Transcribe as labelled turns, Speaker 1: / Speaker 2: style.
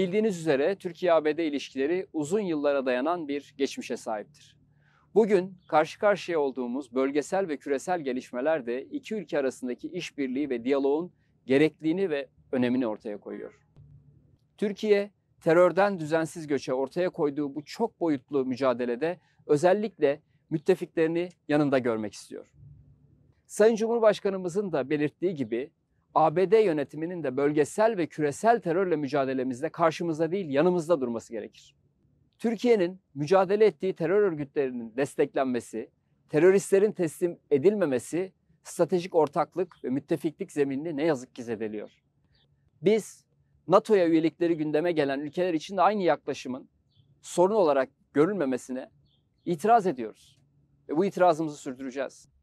Speaker 1: Bildiğiniz üzere Türkiye-ABD ilişkileri uzun yıllara dayanan bir geçmişe sahiptir. Bugün karşı karşıya olduğumuz bölgesel ve küresel gelişmeler de iki ülke arasındaki işbirliği ve diyaloğun gerekliliğini ve önemini ortaya koyuyor. Türkiye, terörden düzensiz göçe ortaya koyduğu bu çok boyutlu mücadelede özellikle müttefiklerini yanında görmek istiyor. Sayın Cumhurbaşkanımızın da belirttiği gibi ABD yönetiminin de bölgesel ve küresel terörle mücadelemizde karşımızda değil yanımızda durması gerekir. Türkiye'nin mücadele ettiği terör örgütlerinin desteklenmesi, teröristlerin teslim edilmemesi stratejik ortaklık ve müttefiklik zeminini ne yazık ki zedeliyor. Biz NATO'ya üyelikleri gündeme gelen ülkeler için de aynı yaklaşımın sorun olarak görülmemesine itiraz ediyoruz. Ve bu itirazımızı sürdüreceğiz.